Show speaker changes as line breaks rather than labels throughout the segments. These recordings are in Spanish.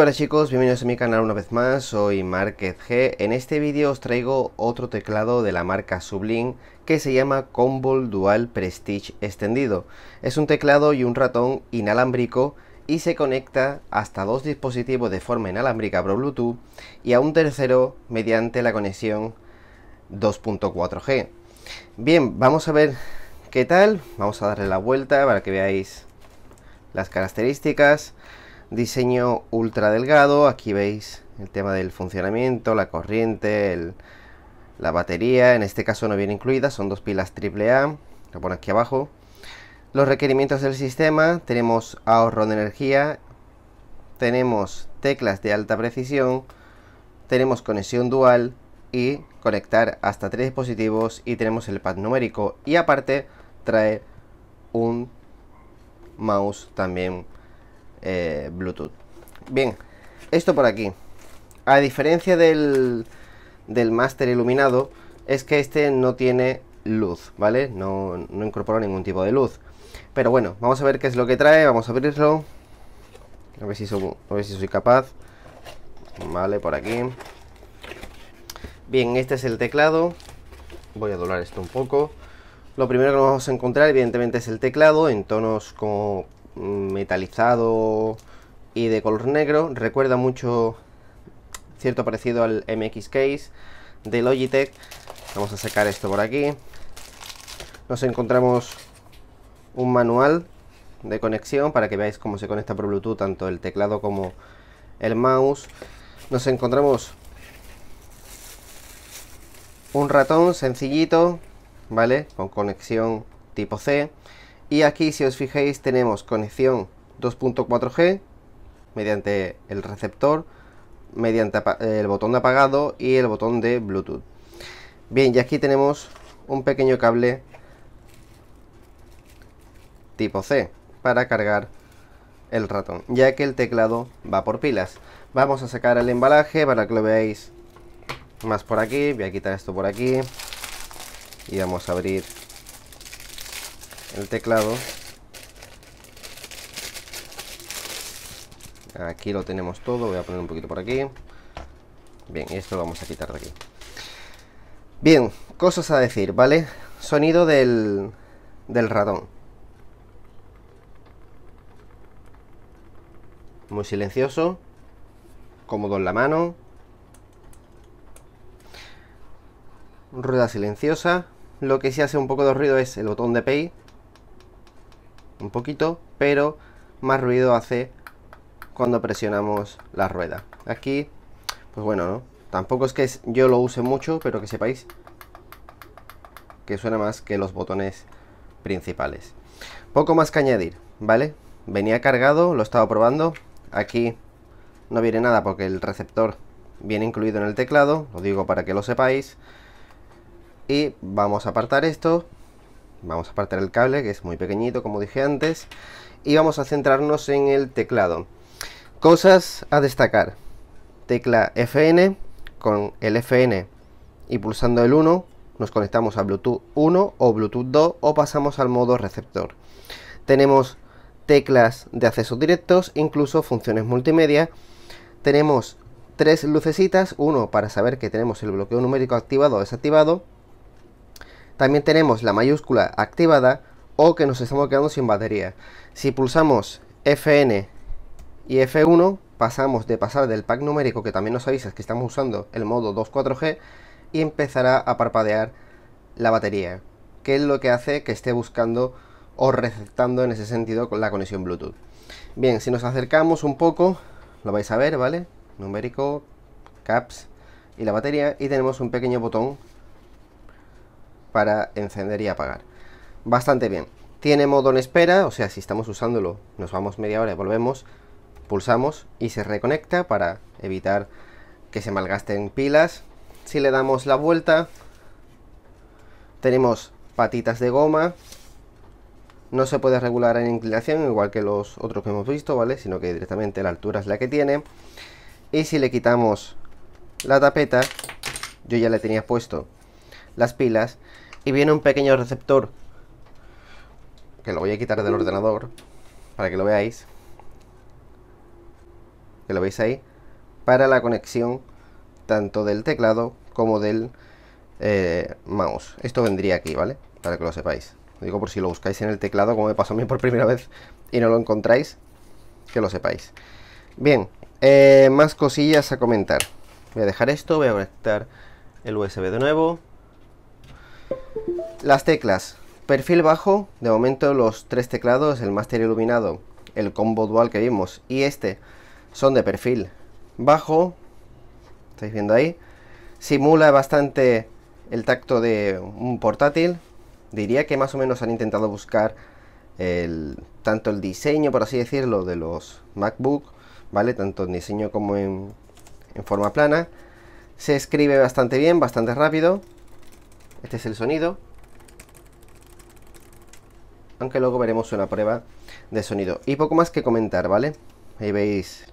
hola chicos, bienvenidos a mi canal una vez más, soy Márquez G. En este vídeo os traigo otro teclado de la marca Sublime que se llama Combo Dual Prestige Extendido. Es un teclado y un ratón inalámbrico y se conecta hasta dos dispositivos de forma inalámbrica por Bluetooth y a un tercero mediante la conexión 2.4G. Bien, vamos a ver qué tal, vamos a darle la vuelta para que veáis las características diseño ultra delgado, aquí veis el tema del funcionamiento, la corriente, la batería, en este caso no viene incluida, son dos pilas AAA, lo pone aquí abajo. Los requerimientos del sistema, tenemos ahorro de energía, tenemos teclas de alta precisión, tenemos conexión dual y conectar hasta tres dispositivos y tenemos el pad numérico y aparte trae un mouse también eh, Bluetooth. Bien, esto por aquí. A diferencia del, del máster iluminado, es que este no tiene luz, ¿vale? No, incorpora ningún tipo de luz. Pero bueno, vamos a ver qué es lo que trae, vamos a abrirlo. A ver si, soy, a ver si soy capaz. Vale, por aquí. Bien, este es el teclado. Voy a doblar esto un poco. Lo primero que vamos a encontrar, evidentemente, es el teclado en tonos como metalizado y de color negro. Recuerda mucho cierto parecido al MX Case de Logitech. Vamos a sacar esto por aquí. Nos encontramos un manual de conexión para que veáis cómo se conecta por Bluetooth tanto el teclado como el mouse. Nos encontramos un ratón sencillito, ¿vale? Con conexión tipo C. Y aquí, si os fijáis, tenemos conexión 2.4G mediante el receptor, mediante el botón de apagado y el botón de Bluetooth. Bien, y aquí tenemos un pequeño cable tipo C para cargar el ratón, ya que el teclado va por pilas. Vamos a sacar el embalaje para que lo veáis más por aquí. Voy a quitar esto por aquí y vamos a abrir el teclado aquí lo tenemos todo voy a poner un poquito por aquí bien, esto lo vamos a quitar de aquí bien, cosas a decir, ¿vale? sonido del, del ratón muy silencioso cómodo en la mano rueda silenciosa lo que sí hace un poco de ruido es el botón de pay un poquito, pero más ruido hace cuando presionamos la rueda. Aquí, pues bueno, Tampoco es que yo lo use mucho, pero que sepáis que suena más que los botones principales. Poco más que añadir, ¿vale? Venía cargado, lo estaba probando. Aquí no viene nada porque el receptor viene incluido en el teclado, lo digo para que lo sepáis. Y vamos a apartar esto Vamos a apartar el cable, que es muy pequeñito, como dije antes, y vamos a centrarnos en el teclado. Cosas a destacar. Tecla FN, con el FN y pulsando el 1, nos conectamos a Bluetooth 1 o Bluetooth 2 o pasamos al modo receptor. Tenemos teclas de acceso directos, incluso funciones multimedia. Tenemos tres lucecitas, uno para saber que tenemos el bloqueo numérico activado o desactivado, también tenemos la mayúscula activada o que nos estamos quedando sin batería. Si pulsamos Fn y F1, pasamos de pasar del pack numérico que también nos avisa que estamos usando el modo 24G y empezará a parpadear la batería, que es lo que hace que esté buscando o receptando en ese sentido con la conexión Bluetooth. Bien, si nos acercamos un poco, lo vais a ver, ¿vale? Numérico, caps y la batería y tenemos un pequeño botón para encender y apagar. Bastante bien. Tiene modo en espera, o sea, si estamos usándolo, nos vamos media hora y volvemos, pulsamos y se reconecta para evitar que se malgasten pilas. Si le damos la vuelta, tenemos patitas de goma. No se puede regular en inclinación, igual que los otros que hemos visto, ¿vale? Sino que directamente la altura es la que tiene. Y si le quitamos la tapeta, yo ya le tenía puesto las pilas, y viene un pequeño receptor. Que lo voy a quitar del mm. ordenador. Para que lo veáis. Que lo veis ahí. Para la conexión tanto del teclado como del eh, mouse. Esto vendría aquí, ¿vale? Para que lo sepáis. digo por si lo buscáis en el teclado, como me pasó a mí por primera vez y no lo encontráis, que lo sepáis. Bien, eh, más cosillas a comentar. Voy a dejar esto, voy a conectar el USB de nuevo. Las teclas. Perfil bajo, de momento los tres teclados, el master iluminado, el combo dual que vimos y este son de perfil bajo. ¿Estáis viendo ahí? Simula bastante el tacto de un portátil. Diría que más o menos han intentado buscar tanto el diseño, por así decirlo, de los MacBook, ¿vale? Tanto en diseño como en forma plana. Se escribe bastante bien, bastante rápido. Este es el sonido aunque luego veremos una prueba de sonido. Y poco más que comentar, ¿vale? Ahí veis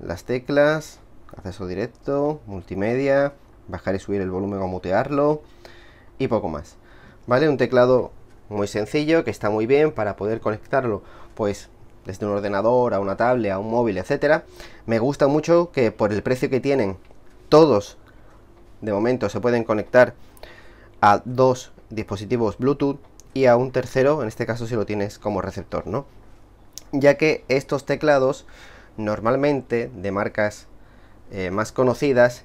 las teclas, acceso directo, multimedia, bajar y subir el volumen o mutearlo y poco más. ¿Vale? Un teclado muy sencillo que está muy bien para poder conectarlo pues desde un ordenador a una tablet, a un móvil, etcétera. Me gusta mucho que por el precio que tienen todos de momento se pueden conectar a dos dispositivos Bluetooth y a un tercero, en este caso si lo tienes como receptor, ¿no? Ya que estos teclados normalmente de marcas eh, más conocidas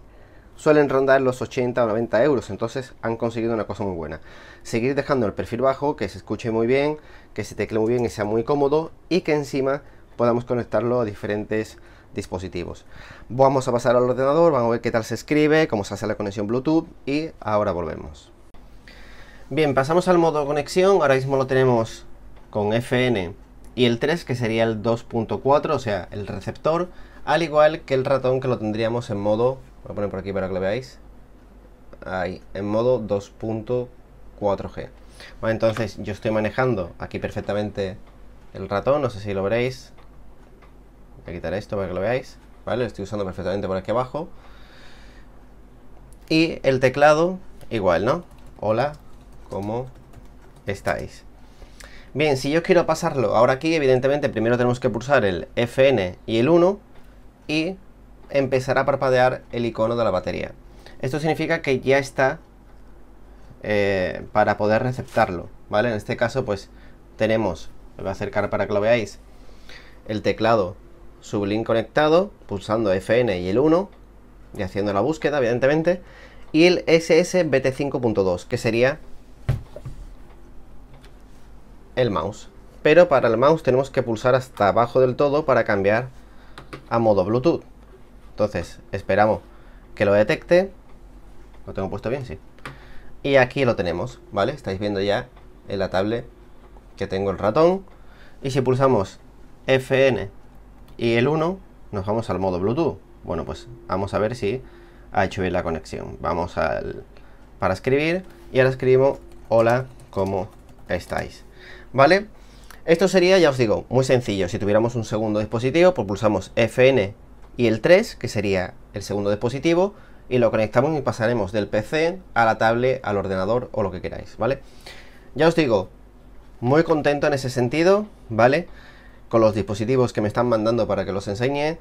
suelen rondar los 80 o 90 euros, entonces han conseguido una cosa muy buena. Seguir dejando el perfil bajo, que se escuche muy bien, que se tecle muy bien y sea muy cómodo y que encima podamos conectarlo a diferentes dispositivos. Vamos a pasar al ordenador, vamos a ver qué tal se escribe, cómo se hace la conexión Bluetooth y ahora volvemos. Bien, pasamos al modo conexión. Ahora mismo lo tenemos con FN y el 3, que sería el 2.4, o sea, el receptor, al igual que el ratón que lo tendríamos en modo, voy a poner por aquí para que lo veáis, ahí, en modo 2.4G. entonces yo estoy manejando aquí perfectamente el ratón, no sé si lo veréis. Voy a quitar esto para que lo veáis, ¿vale? Lo estoy usando perfectamente por aquí abajo. Y el teclado, igual, ¿no? Hola, como estáis. Bien, si yo quiero pasarlo ahora aquí, evidentemente primero tenemos que pulsar el Fn y el 1 y empezará a parpadear el icono de la batería. Esto significa que ya está eh, para poder receptarlo, ¿vale? En este caso, pues tenemos, me voy a acercar para que lo veáis, el teclado sublink conectado, pulsando Fn y el 1 y haciendo la búsqueda, evidentemente, y el SSBT5.2, que sería el mouse. Pero para el mouse tenemos que pulsar hasta abajo del todo para cambiar a modo Bluetooth. Entonces, esperamos que lo detecte. Lo tengo puesto bien, sí. Y aquí lo tenemos, ¿vale? Estáis viendo ya en la tablet que tengo el ratón. Y si pulsamos Fn y el 1, nos vamos al modo Bluetooth. Bueno, pues vamos a ver si ha hecho bien la conexión. Vamos al para escribir y ahora escribimos hola, como estáis. ¿Vale? Esto sería, ya os digo, muy sencillo. Si tuviéramos un segundo dispositivo, pues pulsamos Fn y el 3, que sería el segundo dispositivo, y lo conectamos y pasaremos del PC a la tablet, al ordenador o lo que queráis, ¿vale? Ya os digo, muy contento en ese sentido, ¿vale? Con los dispositivos que me están mandando para que los enseñe.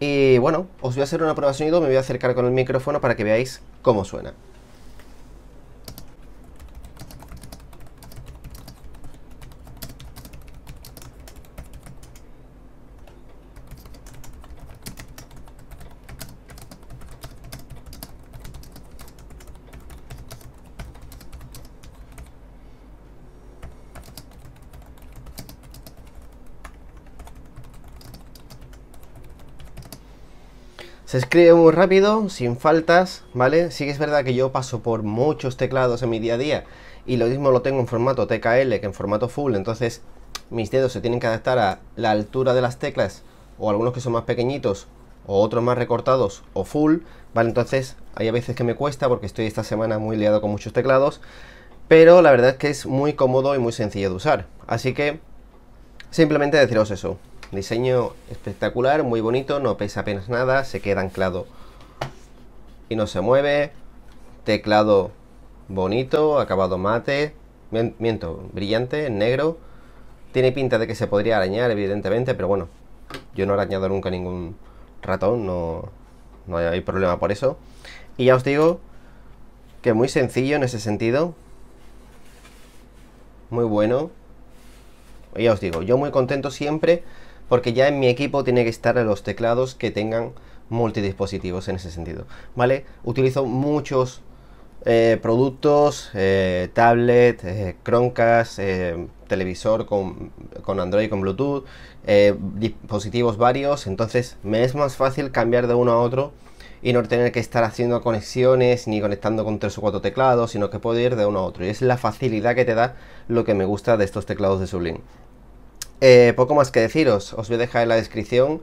Y bueno, os voy a hacer una prueba de sonido, me voy a acercar con el micrófono para que veáis cómo suena. Se escribe muy rápido, sin faltas, ¿vale? Sí que es verdad que yo paso por muchos teclados en mi día a día y lo mismo lo tengo en formato TKL que en formato full, entonces mis dedos se tienen que adaptar a la altura de las teclas o algunos que son más pequeñitos o otros más recortados o full, ¿vale? Entonces hay a veces que me cuesta porque estoy esta semana muy liado con muchos teclados, pero la verdad es que es muy cómodo y muy sencillo de usar, así que simplemente deciros eso. Diseño espectacular, muy bonito, no pesa apenas nada, se queda anclado y no se mueve. Teclado bonito, acabado mate, miento, brillante, negro. Tiene pinta de que se podría arañar, evidentemente, pero bueno, yo no he arañado nunca ningún ratón, no, hay problema por eso. Y ya os digo que muy sencillo en ese sentido. Muy bueno. Y ya os digo, yo muy contento siempre porque ya en mi equipo tiene que estar los teclados que tengan multidispositivos en ese sentido, ¿vale? Utilizo muchos eh, productos, eh, tablet, eh, eh, televisor con, con, Android, con Bluetooth, dispositivos varios, entonces me es más fácil cambiar de uno a otro y no tener que estar haciendo conexiones ni conectando con tres o cuatro teclados, sino que puedo ir de uno a otro. Y es la facilidad que te da lo que me gusta de estos teclados de Sublime. Eh, poco más que deciros, os voy a dejar en la descripción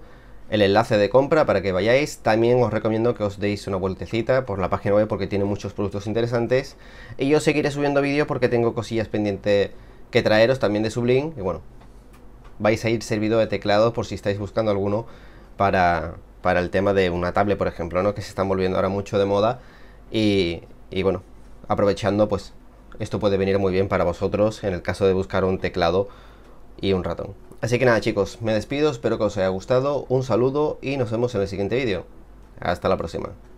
el enlace de compra para que vayáis. También os recomiendo que os deis una vueltecita por la página web porque tiene muchos productos interesantes. Y yo seguiré subiendo vídeos porque tengo cosillas pendientes que traeros también de Sublim Y bueno, vais a ir servido de teclado por si estáis buscando alguno para, para el tema de una tablet, por ejemplo, ¿no? que se están volviendo ahora mucho de moda. Y, y bueno, aprovechando, pues esto puede venir muy bien para vosotros en el caso de buscar un teclado y un ratón. Así que nada chicos, me despido, espero que os haya gustado, un saludo y nos vemos en el siguiente vídeo. Hasta la próxima.